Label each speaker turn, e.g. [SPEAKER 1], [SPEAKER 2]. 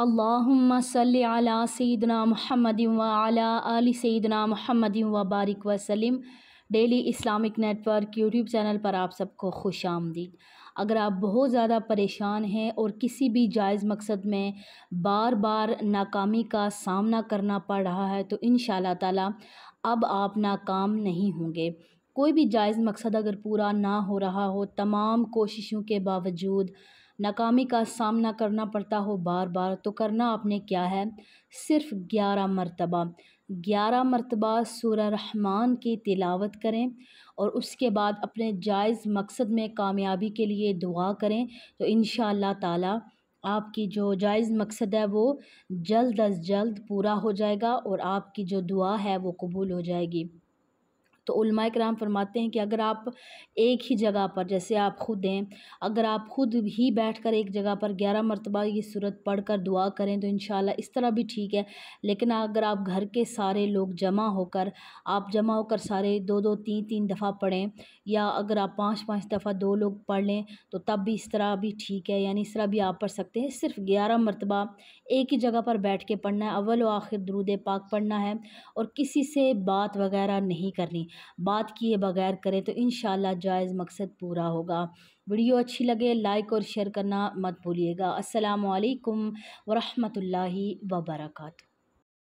[SPEAKER 1] अल्लाहुम्मा सल्लि अला सैदना महमद व अला अली सैदना महमद व बारिक वसलम daily Islamic network YouTube channel पर आप सबको खुश आमदीद अगर आप बहुत ज़्यादा परेशान हैं और किसी भी जायज़ मकसद में बार बार नाकामी का सामना करना पड़ रहा है तो इन ताला अब आप नाकाम नहीं होंगे कोई भी जायज़ मकसद अगर पूरा ना हो रहा हो तमाम कोशिशों के बावजूद नाकामी का सामना करना पड़ता हो बार बार तो करना आपने क्या है सिर्फ ग्यारह मरतबा ग्यारह मरतबा सूर रहमान की तिलावत करें और उसके बाद अपने जायज़ मकसद में कामयाबी के लिए दुआ करें तो इन ताला आपकी जो जायज़ मकसद है वो जल्द अज जल्द पूरा हो जाएगा और आपकी जो दुआ है वो कबूल हो जाएगी तो उलमा कराम फरमाते हैं कि अगर आप एक ही जगह पर जैसे आप ख़ुद हैं अगर आप ख़ुद ही बैठ कर एक जगह पर ग्यारह मरतबा ये सूरत पढ़ कर दुआ करें तो इन इस तरह भी ठीक है लेकिन अगर आप घर के सारे लोग जमा होकर आप जमा होकर सारे दो दो तीन तीन दफ़ा पढ़ें या अगर आप पाँच पाँच दफ़ा दो लोग पढ़ लें तो तब भी इस तरह भी ठीक है यानी इस तरह भी आप पढ़ सकते हैं सिर्फ ग्यारह मरतबा एक ही जगह पर बैठ के पढ़ना है अव्वल व आखिर दरूद पाक पढ़ना है और किसी से बात वगैरह नहीं करनी बात किए बगैर करें तो इन जायज़ मकसद पूरा होगा वीडियो अच्छी लगे लाइक और शेयर करना मत भूलिएगा असलकम वरहमल वर्का